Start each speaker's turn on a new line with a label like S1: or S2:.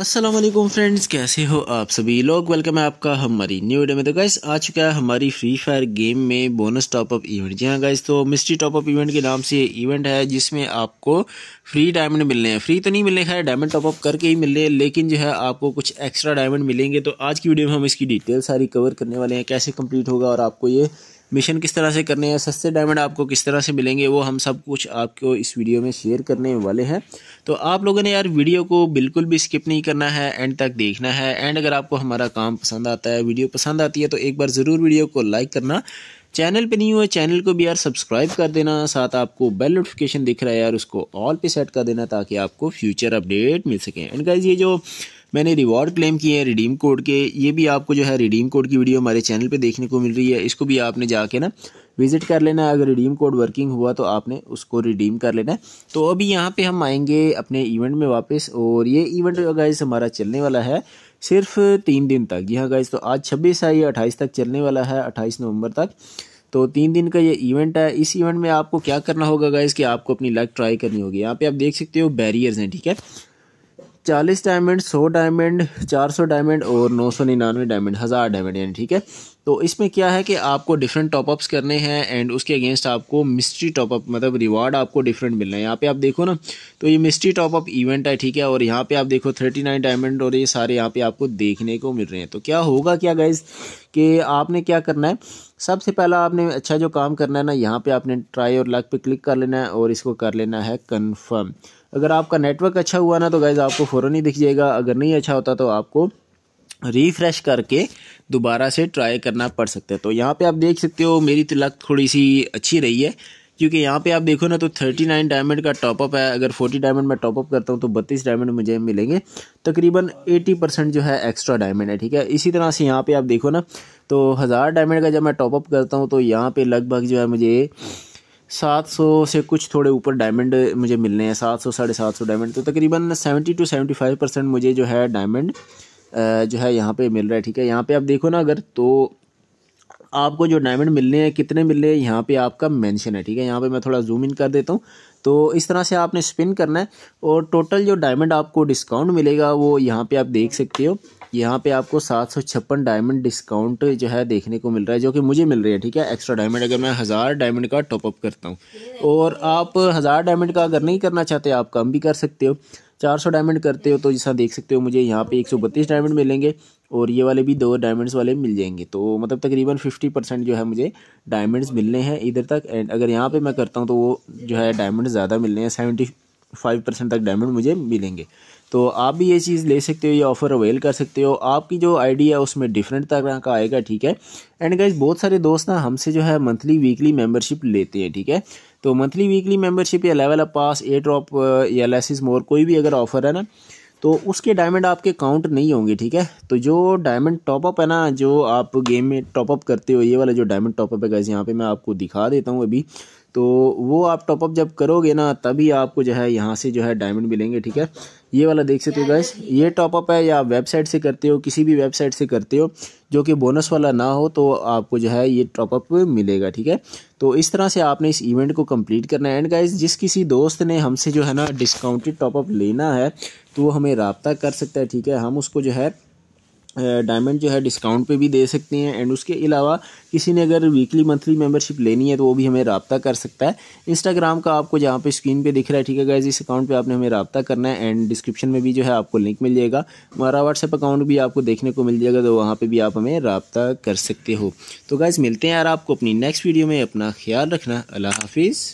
S1: अस्सलाम वालेकुम फ्रेंड्स कैसे हो आप सभी लोग वेलकम है आपका हमारी न्यू वीडियो में तो गाइस आ चुका है हमारी फ्री फायर गेम में बोनस टॉपअप इवेंट जी हाँ गाइस तो मिस्ट्री टॉपअप इवेंट के नाम से ये इवेंट है जिसमें आपको फ्री डायमंड मिलने हैं फ्री तो नहीं मिलने खैर डायमंड टॉपअप करके ही मिल रहे हैं लेकिन जो है आपको कुछ एक्स्ट्रा डायमंड मिलेंगे तो आज की वीडियो में हम इसकी डिटेल सारी कवर करने वाले हैं कैसे कम्प्लीट होगा और आपको ये मिशन किस तरह से करने हैं सस्ते डायमंड आपको किस तरह से मिलेंगे वो हम सब कुछ आपको इस वीडियो में शेयर करने वाले हैं तो आप लोगों ने यार वीडियो को बिल्कुल भी स्किप नहीं करना है एंड तक देखना है एंड अगर आपको हमारा काम पसंद आता है वीडियो पसंद आती है तो एक बार ज़रूर वीडियो को लाइक करना चैनल पे नहीं हुआ चैनल को भी यार सब्सक्राइब कर देना साथ आपको बेल नोटिफिकेशन दिख रहा है यार उसको ऑल पे सेट कर देना ताकि आपको फ्यूचर अपडेट मिल सके एंड गाइज ये जो मैंने रिवॉर्ड क्लेम किए हैं रिडीम कोड के ये भी आपको जो है रिडीम कोड की वीडियो हमारे चैनल पे देखने को मिल रही है इसको भी आपने जाके ना विज़िट कर लेना है अगर रिडीम कोड वर्किंग हुआ तो आपने उसको रिडीम कर लेना है तो अभी यहाँ पे हम आएंगे अपने इवेंट में वापस और ये इवेंट गाइज हमारा चलने वाला है सिर्फ तीन दिन तक यहाँ गाइज़ तो आज छब्बीस है ये अट्ठाईस तक चलने वाला है अट्ठाईस नवंबर तक तो तीन दिन का ये इवेंट है इस इवेंट में आपको क्या करना होगा गाइज़ कि आपको अपनी लक ट्राई करनी होगी यहाँ पे आप देख सकते हो बैरियर्स हैं ठीक है चालीस डायमंड सौ डायमंड चार सौ डायमंड और नौ सौ निन्यानवे डायमंड हज़ार डायमंड यानी ठीक है तो इसमें क्या है कि आपको डिफरेंट टॉपअप्स करने हैं एंड उसके अगेंस्ट आपको मिस्ट्री टॉपअप मतलब रिवार्ड आपको डिफरेंट मिलना है यहाँ पे आप देखो ना तो ये मिस्ट्री टॉपअप इवेंट है ठीक है और यहाँ पे आप देखो थर्टी नाइन डायमंड और ये सारे यहाँ पे आपको देखने को मिल रहे हैं तो क्या होगा क्या गाइज कि आपने क्या करना है सबसे पहला आपने अच्छा जो काम करना है ना यहाँ पे आपने ट्राई और लक पे क्लिक कर लेना है और इसको कर लेना है कन्फर्म अगर आपका नेटवर्क अच्छा हुआ ना तो गाइज़ आपको फ़ौरन ही दिख जाएगा अगर नहीं अच्छा होता तो आपको रिफ्रेश करके दोबारा से ट्राई करना पड़ सकता है तो यहाँ पे आप देख सकते हो मेरी तो लक थोड़ी सी अच्छी रही है क्योंकि यहाँ पे आप देखो ना तो थर्टी नाइन डायमंड का टॉपअप है अगर फोर्टी डायमंड मैं टॉपअप करता हूँ तो बत्तीस डायमंड मुझे मिलेंगे तकरीबन एटी परसेंट जो है एक्स्ट्रा डायमंड है ठीक है इसी तरह से यहाँ पर आप देखो ना तो हज़ार डायमंड का जब मैं टॉपअप करता हूँ तो यहाँ पर लगभग जो है मुझे सात सौ से कुछ थोड़े ऊपर डायमंड मुझे मिलने हैं सात सौ साढ़े सात सौ डायमंड तो तकरीबन seventy two seventy five percent मुझे जो है डायमंड जो है यहाँ पे मिल रहा है ठीक है यहाँ पे आप देखो ना अगर तो आपको जो डायमंड मिलने हैं कितने मिल रहे हैं यहाँ पे आपका मेंशन है ठीक है यहाँ पे मैं थोड़ा जूम इन कर देता हूँ तो इस तरह से आपने स्पिन करना है और टोटल जो डायमंड आपको डिस्काउंट मिलेगा वो यहाँ पे आप देख सकते हो यहाँ पे आपको सात सौ छप्पन डायमंड डिस्काउंट जो है देखने को मिल रहा है जो कि मुझे मिल रही है ठीक है एक्स्ट्रा डायमंड अगर मैं हज़ार डायमंड का टॉपअप करता हूँ और आप हज़ार डायमंड का अगर नहीं करना चाहते आप कम भी कर सकते हो चार सौ डायमंड करते हो तो जैसा देख सकते हो मुझे यहाँ पे एक सौ बत्तीस डायमंड मिलेंगे और ये वाले भी दो डायमंड्स वाले मिल जाएंगे तो मतलब तकरीबन फिफ्टी परसेंट जो है मुझे डायमंड्स मिलने हैं इधर तक एंड अगर यहाँ पे मैं करता हूँ तो वो जो है डायमंड ज़्यादा मिलने हैं सेवेंटी फाइव परसेंट तक डायमंड मुझे मिलेंगे तो आप भी ये चीज़ ले सकते हो ये ऑफ़र अवेल कर सकते हो आपकी जो आईडी है उसमें डिफरेंट तरह का आएगा ठीक है एंड गाइज बहुत सारे दोस्त ना हमसे जो है मंथली वीकली मेंबरशिप लेते हैं ठीक है तो मंथली वीकली मेंबरशिप या level up pass a drop या लेसिस मोर कोई भी अगर ऑफ़र है ना तो उसके डायमंड आपके काउंट नहीं होंगे ठीक है तो जो डायमंड टॉपअप है ना जो आप गेम में टॉपअप करते हो ये वाला जो डायमंड टॉपअप है गैस यहाँ पर मैं आपको दिखा देता हूँ अभी तो वो आप टॉपअप जब करोगे ना तभी आपको जो है यहाँ से जो है डायमंड मिलेंगे ठीक है ये वाला देख सकते हो गैस ये टॉपअप है या आप वेबसाइट से करते हो किसी भी वेबसाइट से करते हो जो कि बोनस वाला ना हो तो आपको जो है ये टॉपअप मिलेगा ठीक है तो इस तरह से आपने इस इवेंट को कंप्लीट करना है एंड गाइज जिस किसी दोस्त ने हमसे जो है ना डिस्काउंटेड टॉपअप लेना है तो वो हमें रबता कर सकता है ठीक है हम उसको जो है डायमंड जो है डिस्काउंट पे भी दे सकते हैं एंड उसके अलावा किसी ने अगर वीकली मंथली मेंबरशिप लेनी है तो वो भी हमें रबता कर सकता है इंस्टाग्राम का आपको जहाँ पे स्क्रीन पे दिख रहा है ठीक है गाइज इस अकाउंट पे आपने हमें रबता करना है एंड डिस्क्रिप्शन में भी जो है आपको लिंक मिल जाएगा हमारा व्हाट्सअप अकाउंट भी आपको देखने को मिल जाएगा तो वहाँ पर भी आप हमें रबता कर सकते हो तो गाइज़ मिलते हैं यार आपको अपनी नेक्स्ट वीडियो में अपना ख्याल रखना अल्लाह हाफिज़